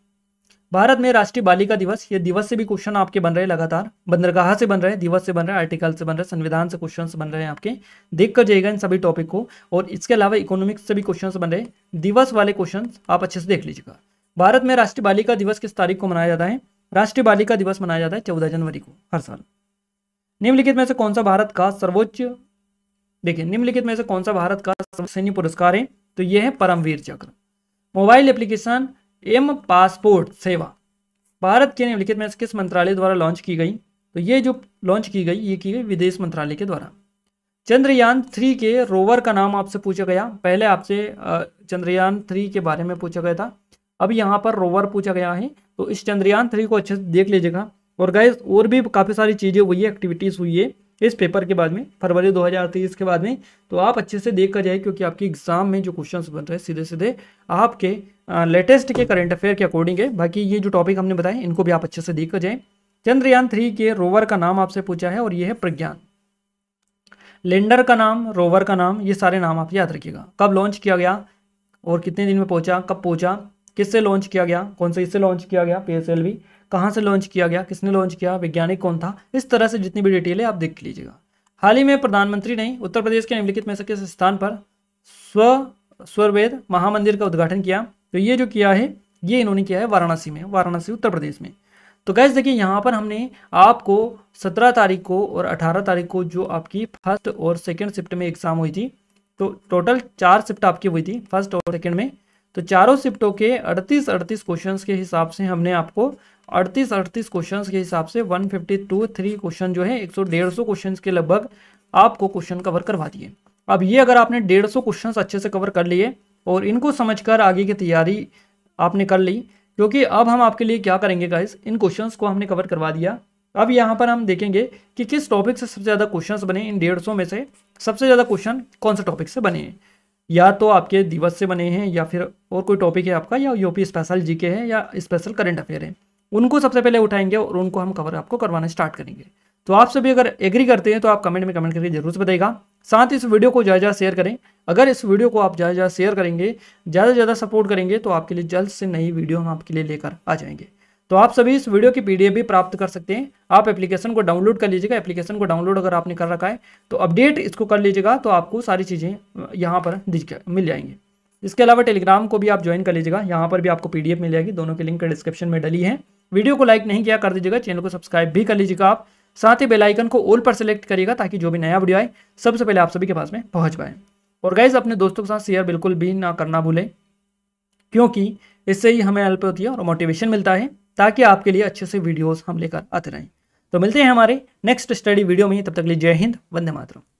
भारत में राष्ट्रीय बालिका दिवस ये दिवस से भी क्वेश्चन आपके बन रहे लगातार बंदरगाह से बन रहे दिवस से बन रहे आर्टिकल से बन रहे संविधान से क्वेश्चन बन रहे हैं आपके देख कर जाइएगा इन सभी टॉपिक को और इसके अलावा इकोनॉमिक्स से भी क्वेश्चन बन रहे दिवस वाले क्वेश्चन आप अच्छे से देख लीजिएगा भारत में राष्ट्रीय बालिका दिवस किस तारीख को मनाया जाता है राष्ट्रीय बालिका दिवस मनाया जाता है चौदह जनवरी को हर साल निम्नलिखित में से कौन सा भारत का सर्वोच्च देखिये निम्नलिखित में से कौन सा भारत का सैन्य पुरस्कार है तो यह है परमवीर चक्र मोबाइल एप्लीकेशन एम पासपोर्ट सेवा भारत के निम्नलिखित में से किस मंत्रालय द्वारा लॉन्च की गई तो ये जो लॉन्च की गई ये की गई विदेश मंत्रालय के द्वारा चंद्रयान थ्री के रोवर का नाम आपसे पूछा गया पहले आपसे चंद्रयान थ्री के बारे में पूछा गया था अब यहाँ पर रोवर पूछा गया है तो इस चंद्रयान थ्री को अच्छे से देख लीजिएगा और गए और भी काफ़ी सारी चीज़ें हुई है एक्टिविटीज़ हुई है इस पेपर के बाद में फरवरी 2023 के बाद में तो आप अच्छे से देख कर जाए क्योंकि आपके एग्जाम में जो क्वेश्चंस बन रहे हैं सीधे सीधे आपके लेटेस्ट के करंट अफेयर के अकॉर्डिंग है बाकी ये जो टॉपिक हमने बताए इनको भी आप अच्छे से देख कर जाए चंद्रयान थ्री के रोवर का नाम आपसे पूछा है और ये है प्रज्ञान लेंडर का नाम रोवर का नाम ये सारे नाम आप याद रखिएगा कब लॉन्च किया गया और कितने दिन में पहुंचा कब पहुंचा किससे लॉन्च किया गया कौन से इससे लॉन्च किया गया पी कहाँ से लॉन्च किया गया किसने लॉन्च किया वैज्ञानिक कौन था इस तरह से जितनी भी डिटेल है आप देख लीजिएगा हाल ही में प्रधानमंत्री ने उत्तर प्रदेश के निम्नलिखित में से किस स्थान पर स्व स्वरवेद महामंदिर का उद्घाटन किया तो ये जो किया है ये इन्होंने किया है वाराणसी में वाराणसी उत्तर प्रदेश में तो गैस देखिए यहाँ पर हमने आपको 17 तारीख को और 18 तारीख को जो आपकी फर्स्ट और सेकेंड शिफ्ट में एग्ज़ाम हुई थी तो टोटल चार शिफ्ट आपकी हुई थी फर्स्ट और सेकेंड में तो चारों शिफ्टों के 38 38 क्वेश्चंस के हिसाब से हमने आपको 38 38 क्वेश्चंस के हिसाब से 152 थ्री क्वेश्चन जो है 100 150 क्वेश्चंस के लगभग आपको क्वेश्चन कवर करवा दिए अब ये अगर आपने 150 क्वेश्चंस अच्छे से कवर कर लिए और इनको समझकर आगे की तैयारी आपने कर ली क्योंकि अब हम आपके लिए क्या करेंगे गाइस इन क्वेश्चन को हमने कवर करवा दिया अब यहाँ पर हम देखेंगे कि किस टॉपिक से सबसे ज़्यादा क्वेश्चन बने इन डेढ़ सौ में से सबसे ज़्यादा क्वेश्चन कौन से टॉपिक से बने हैं या तो आपके दिवस से बने हैं या फिर और कोई टॉपिक है आपका या यूपी स्पेशल जीके है या स्पेशल करंट अफेयर है उनको सबसे पहले उठाएंगे और उनको हम कवर आपको करवाना स्टार्ट करेंगे तो आप सभी अगर एग्री करते हैं तो आप कमेंट में कमेंट करके जरूर से बताएगा साथ इस वीडियो को ज़्यादा शेयर करें अगर इस वीडियो को आप ज़्यादा ज़्यादा शेयर करेंगे ज़्यादा से ज़्यादा सपोर्ट करेंगे तो आपके लिए जल्द से नई वीडियो हम आपके लिए लेकर आ जाएंगे तो आप सभी इस वीडियो की पीडीएफ भी प्राप्त कर सकते हैं आप एप्लीकेशन को डाउनलोड कर लीजिएगा एप्लीकेशन को डाउनलोड अगर आपने कर रखा है तो अपडेट इसको कर लीजिएगा तो आपको सारी चीज़ें यहाँ पर मिल जाएंगी इसके अलावा टेलीग्राम को भी आप ज्वाइन कर लीजिएगा यहाँ पर भी आपको पी मिल जाएगी दोनों के लिंक डिस्क्रिप्शन में डली है वीडियो को लाइक नहीं किया कर दीजिएगा चैनल को सब्सक्राइब भी कर लीजिएगा आप साथ ही बेलाइकन को ऑल पर सेलेक्ट करिएगा ताकि जो भी नया वीडियो आए सबसे पहले आप सभी के पास में पहुँच पाए और गाइज अपने दोस्तों के साथ शेयर बिल्कुल भी ना करना भूलें क्योंकि इससे ही हमें हेल्प होती है और मोटिवेशन मिलता है ताकि आपके लिए अच्छे से वीडियोज़ हम लेकर आते रहें तो मिलते हैं हमारे नेक्स्ट स्टडी वीडियो में तब तक लिए जय हिंद वंदे मातरम